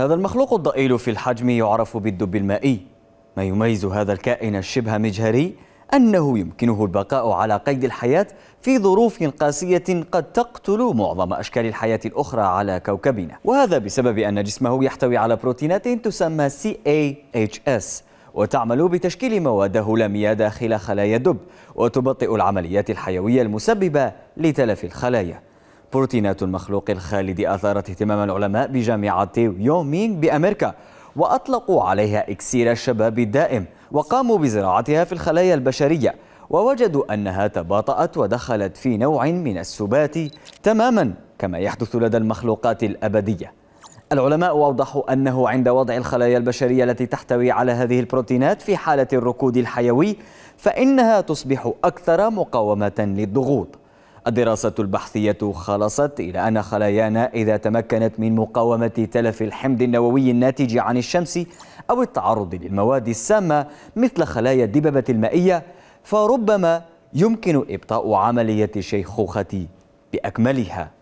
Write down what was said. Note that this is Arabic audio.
هذا المخلوق الضئيل في الحجم يعرف بالدب المائي ما يميز هذا الكائن الشبه مجهري أنه يمكنه البقاء على قيد الحياة في ظروف قاسية قد تقتل معظم أشكال الحياة الأخرى على كوكبنا وهذا بسبب أن جسمه يحتوي على بروتينات تسمى CAHS وتعمل بتشكيل مواد هلامية داخل خلايا الدب وتبطئ العمليات الحيوية المسببة لتلف الخلايا بروتينات المخلوق الخالد أثارت اهتمام العلماء بجامعة يومينغ بأمريكا وأطلقوا عليها إكسير الشباب الدائم وقاموا بزراعتها في الخلايا البشرية ووجدوا أنها تباطأت ودخلت في نوع من السبات تماما كما يحدث لدى المخلوقات الأبدية العلماء أوضحوا أنه عند وضع الخلايا البشرية التي تحتوي على هذه البروتينات في حالة الركود الحيوي فإنها تصبح أكثر مقاومة للضغوط الدراسة البحثية خلصت إلى أن خلايانا إذا تمكنت من مقاومة تلف الحمض النووي الناتج عن الشمس أو التعرض للمواد السامة مثل خلايا الدببة المائية فربما يمكن إبطاء عملية الشيخوخة بأكملها